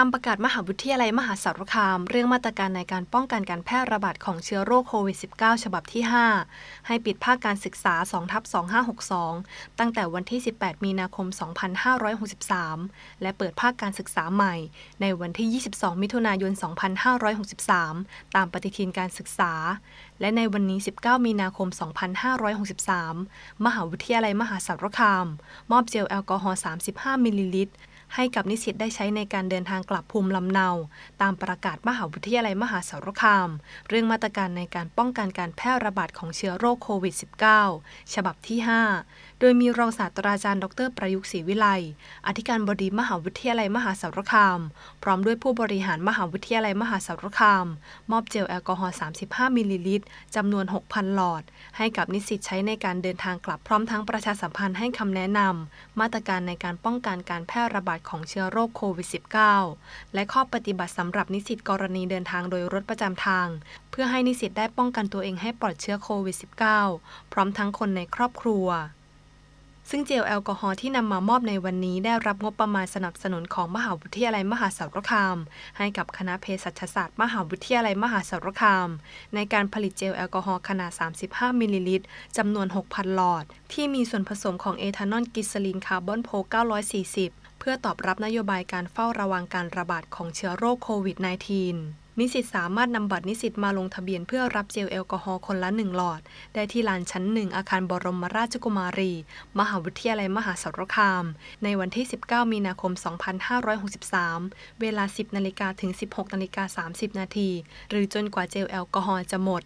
ามประกาศมหาวิทยาลัยมหาสารคามเรื่องมาตรการในการป้องกันการแพร่ระบาดของเชื้อโรคโควิด -19 ฉบับที่ 5 ให้ปิดภาคการศึกษา2ทับ2562 ตั้งแต่วันที่ 18 มีนาคม 2563 และเปิดภาคการศึกษาใหม่ในวันที่ 22 มิถุนายน 2563 ตามปฏิทินการศึกษา และในวันนี้ 19 มีนาคม 2563 มหาวิทยาลัยมหาสารคามมอบเจลแอลกอฮอล์ 35มิลลิลิตรให้กับนิสิตได้ใช้ในการเดินทางกลับภูมิลำเนา ตามประกาศมหาวิทยาลัยมหาสารคามเรื่องมาตรการในการป้องกันการแพร่ระบาดของเชื้อโรคโควิด -19 ฉบับที่ 5 โดยมีรองศาสตราจารย์ ดรประยุกต์ศรีวิไลอธิการบดีมหาวิทยาลัยมหาสารคามพร้อมด้วยผู้บริหารมหาวิทยาลัยมหาสารคามมอบเจลแอลกอฮอล์ 35มิลลิลิตรจำนวน 6,000 หลอด ให้กับนิสิตใช้ในการเดินทางกลับพร้อมทั้งประชาสัมพันธ์ให้คำแนะนำมาตรการในการป้องกันการแพร่ระบาดตของเชื้อโรคโควิด -19 และข้อปฏิบัติสำหรับนิสิตกรณีเดินทางโดยรถประจำทางเพื่อให้นิสิตได้ป้องกันตัวเองให้ปลอดเชื้อโควิด -19 พร้อมทั้งคนในครอบครัว ซึ่งเจลแอลกอฮอล์ที่นำมามอบในวันนี้ได้รับงบประมาณสนับสนุนของมหาวิทยาลัยมหาสารคามให้กับคณะเภสัชศาสตร์ มหาวิทยาลัยมหาสารคามในการผลิตเจลแอลกอฮอล์ขนาด35มิลลิลิตรจำนวน 6,000 หลอดที่มีส่วนผสมของเอทานอลกิสลีนคาร์บอนโพ940เพื่อตอบรับนโยบายการเฝ้าระวังการระบาดของเชื้อโรคโควิด -19 นิสิตสามารถนำบัตรนิสิตมาลงทะเบียนเพื่อรับเจลแอลกอฮอล์คนละหนึ่งหลอด ได้ที่ลานชั้นหนึ่งอาคารบรมราชกุมารี มหาวิทยาลัยมหาสารคาม ในวันที่ 19 มีนาคม 2563 เวลา 10นาฬิกาถึง 16นาฬิกา 30 นาที หรือจนกว่าเจลแอลกอฮอล์จะหมด